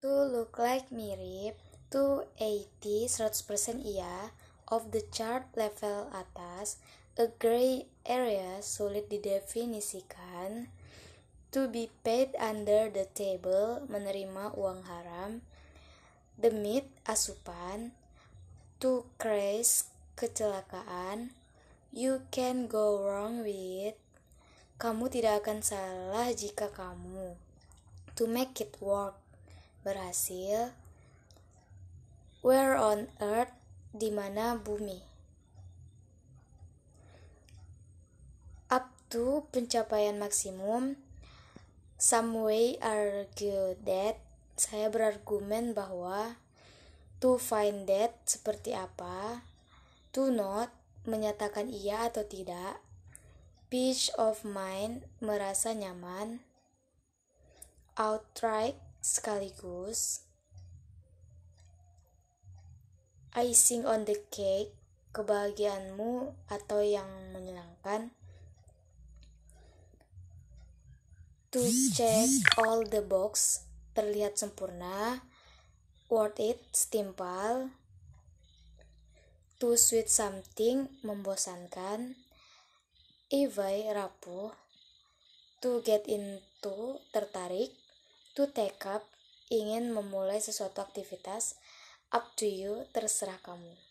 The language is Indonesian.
To look like mirip, to 80, 100% iya, of the chart level atas, a gray area sulit didefinisikan, to be paid under the table, menerima uang haram, the meat, asupan, to crash, kecelakaan, you can go wrong with, kamu tidak akan salah jika kamu, to make it work, berhasil where on earth di mana bumi up to pencapaian maksimum some way argue that saya berargumen bahwa to find that seperti apa to not menyatakan iya atau tidak peace of mind merasa nyaman outright sekaligus icing on the cake kebahagiaanmu atau yang menyenangkan to check all the box terlihat sempurna worth it setimpal to sweet something membosankan evai rapuh to get into tertarik to take up ingin memulai sesuatu aktivitas up to you terserah kamu